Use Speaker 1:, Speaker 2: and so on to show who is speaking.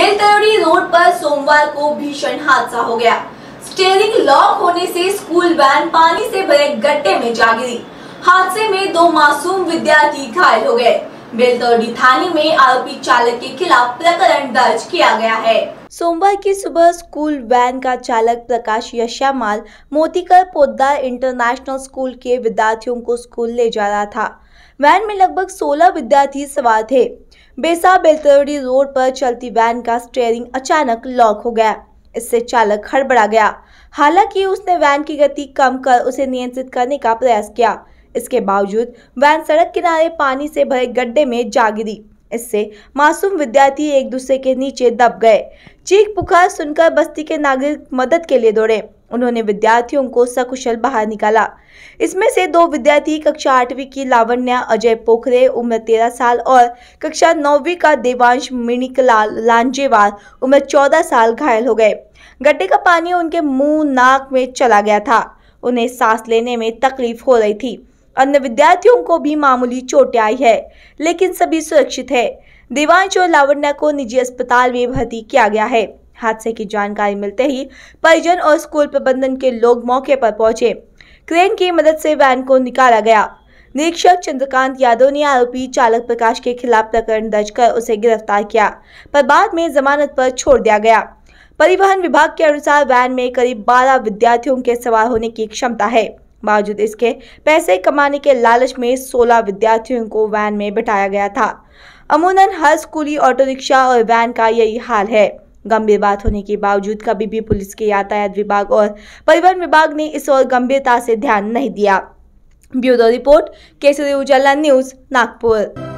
Speaker 1: बेलतरी road पर सोमवार को भीषण हादसा हो गया स्टेयरिंग लॉक होने से स्कूल वैन पानी से भरे गड्ढे में जा गिरी हादसे में दो मासूम विद्यार्थी घायल हो गए बेलदौड़ी थाने में आरोपी चालक के खिलाफ प्रकरण दर्ज किया गया है
Speaker 2: सोमवार की सुबह स्कूल वैन का चालक प्रकाश यशामाल मोतीकर पोदार इंटरनेशनल स्कूल के विद्यार्थियों को स्कूल ले जा रहा था वैन में लगभग 16 विद्यार्थी सवार थे बेसा बेलतरौड़ी रोड पर चलती वैन का स्टेयरिंग अचानक लॉक हो गया इससे चालक हड़बड़ा गया हालांकि उसने वैन की गति कम कर उसे नियंत्रित करने का प्रयास किया इसके बावजूद वैन सड़क किनारे पानी से भरे गड्ढे में जा गिरी इससे मासूम विद्यार्थी एक दूसरे के नीचे दब गए चीख पुकार सुनकर बस्ती के नागरिक मदद के लिए दौड़े उन्होंने विद्यार्थियों को सकुशल बाहर निकाला इसमें से दो विद्यार्थी कक्षा आठवीं की लावण्या अजय पोखरे उम्र तेरह साल और कक्षा नौवीं का देवांश मिणिकलाल लांजेवाल उम्र चौदह साल घायल हो गए गड्ढे का पानी उनके मुंह नाक में चला गया था उन्हें सांस लेने में तकलीफ हो रही थी अन्य विद्यार्थियों को भी मामूली चोटें आई है लेकिन सभी सुरक्षित है देवांश और लावण्या को निजी अस्पताल में भर्ती किया गया है हादसे की जानकारी मिलते ही परिजन और स्कूल प्रबंधन के लोग मौके पर पहुंचे क्रेन की मदद से वैन को निकाला गया निरीक्षक चंद्रकांत यादव ने आरोपी चालक प्रकाश के खिलाफ प्रकरण दर्ज कर उसे गिरफ्तार किया पर बाद में जमानत पर छोड़ दिया गया परिवहन विभाग के अनुसार वैन में करीब 12 विद्यार्थियों के सवार होने की क्षमता है बावजूद इसके पैसे कमाने के लालच में 16 विद्यार्थियों को वैन में बिठाया गया था अमूनन हर स्कूली ऑटो रिक्शा और वैन का यही हाल है गंभीर बात होने के बावजूद कभी भी पुलिस के यातायात विभाग और परिवहन विभाग ने इस ओर गंभीरता से ध्यान नहीं दिया bureau report Kesari Ujala news Nagpur